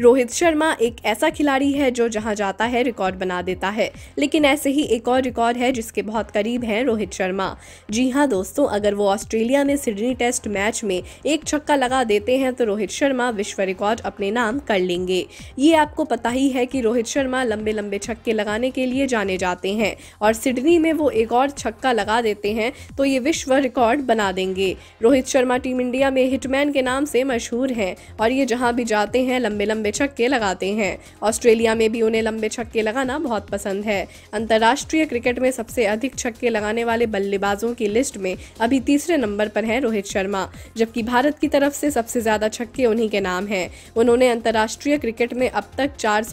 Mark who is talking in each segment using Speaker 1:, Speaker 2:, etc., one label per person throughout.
Speaker 1: रोहित शर्मा एक ऐसा खिलाड़ी है जो जहां जाता है रिकॉर्ड बना देता है लेकिन ऐसे ही एक और रिकॉर्ड है जिसके बहुत करीब हैं रोहित शर्मा जी हां दोस्तों अगर वो ऑस्ट्रेलिया में सिडनी टेस्ट मैच में एक छक्का लगा देते हैं तो रोहित शर्मा विश्व रिकॉर्ड अपने नाम कर लेंगे ये आपको पता ही है कि रोहित शर्मा लंबे लंबे छक्के लगाने के लिए जाने जाते हैं और सिडनी में वो एक और छक्का लगा देते हैं तो ये विश्व रिकॉर्ड बना देंगे रोहित शर्मा टीम इंडिया में हिटमैन के नाम से मशहूर हैं और ये जहाँ भी जाते हैं लंबे लंबे लंबे छक्के लगाते हैं ऑस्ट्रेलिया में भी उन्हें लंबे छक्के लगाना बहुत पसंद है अंतर्राष्ट्रीय क्रिकेट में सबसे अधिक छक्के लगाने वाले बल्लेबाजों की लिस्ट में अभी तीसरे नंबर पर है रोहित शर्मा जबकि भारत की तरफ से सबसे ज्यादा छक्के उन्हीं के नाम हैं उन्होंने अंतर्राष्ट्रीय क्रिकेट में अब तक चार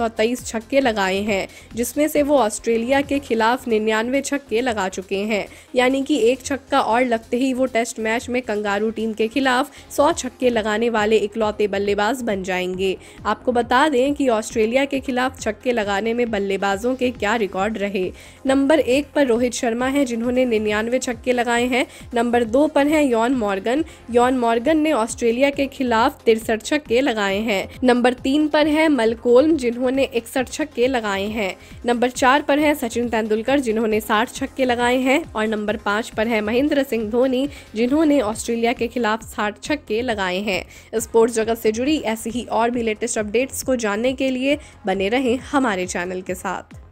Speaker 1: छक्के लगाए हैं जिसमें से वो ऑस्ट्रेलिया के खिलाफ निन्यानवे छक्के लगा चुके हैं यानी कि एक छक्का और लगते ही वो टेस्ट मैच में कंगारू टीम के खिलाफ सौ छक्के लगाने वाले इकलौते बल्लेबाज बन जाएंगे आप आपको बता दें कि ऑस्ट्रेलिया के खिलाफ छक्के लगाने में बल्लेबाजों के क्या रिकॉर्ड रहे नंबर एक पर रोहित शर्मा है जिन्होंने निन्यानवे छक्के लगाए हैं नंबर दो पर है यौन मॉर्गन यौन मॉर्गन ने ऑस्ट्रेलिया के खिलाफ तिरसठ छक्के लगाए हैं नंबर तीन पर है मलकोल्म जिन्होंने इकसठ छक्के लगाए हैं नंबर चार पर है सचिन तेंदुलकर जिन्होंने साठ छक्के लगाए हैं और नंबर पांच पर है महेंद्र सिंह धोनी जिन्होंने ऑस्ट्रेलिया के खिलाफ साठ छक्के लगाए हैं स्पोर्ट्स जगत से जुड़ी ऐसी ही और भी लेटेस्ट अपडेट अपडेट्स को जानने के लिए बने रहें हमारे चैनल के साथ